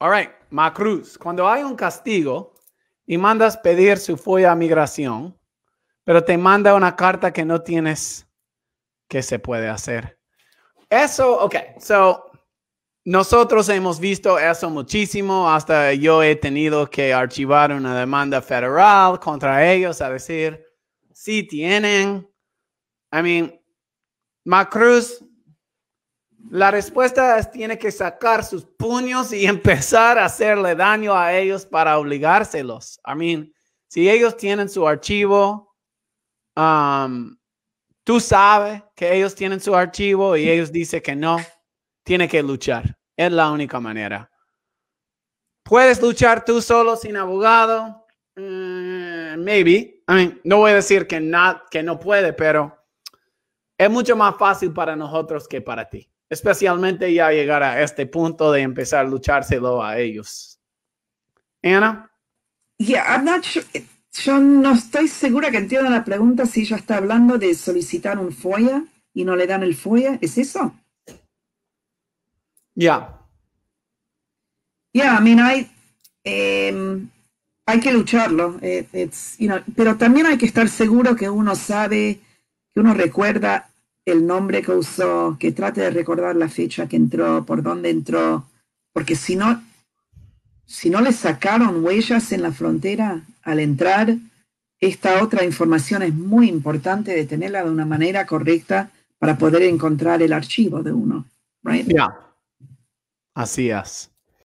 All right, Macruz. Cuando hay un castigo y mandas pedir su folla a migración, pero te manda una carta que no tienes, ¿qué se puede hacer? Eso, ok. So, nosotros hemos visto eso muchísimo. Hasta yo he tenido que archivar una demanda federal contra ellos a decir, sí tienen. I mean, Macruz la respuesta es tiene que sacar sus puños y empezar a hacerle daño a ellos para obligárselos. I mean, si ellos tienen su archivo, um, tú sabes que ellos tienen su archivo y ellos dicen que no, tiene que luchar. Es la única manera. ¿Puedes luchar tú solo sin abogado? Mm, maybe. I mean, no voy a decir que, que no puede, pero es mucho más fácil para nosotros que para ti, especialmente ya llegar a este punto de empezar a luchárselo a ellos. Ana? Yeah, I'm Yo no estoy segura que entienda la pregunta si ella está hablando de solicitar un FOIA y no le dan el FOIA. ¿Es eso? Ya, Yeah, I mean, I, em, hay que lucharlo. Eh, pero también hay que estar seguro que uno sabe, que uno recuerda el nombre que usó, que trate de recordar la fecha que entró, por dónde entró, porque si no, si no le sacaron huellas en la frontera al entrar, esta otra información es muy importante de tenerla de una manera correcta para poder encontrar el archivo de uno, right? Así es.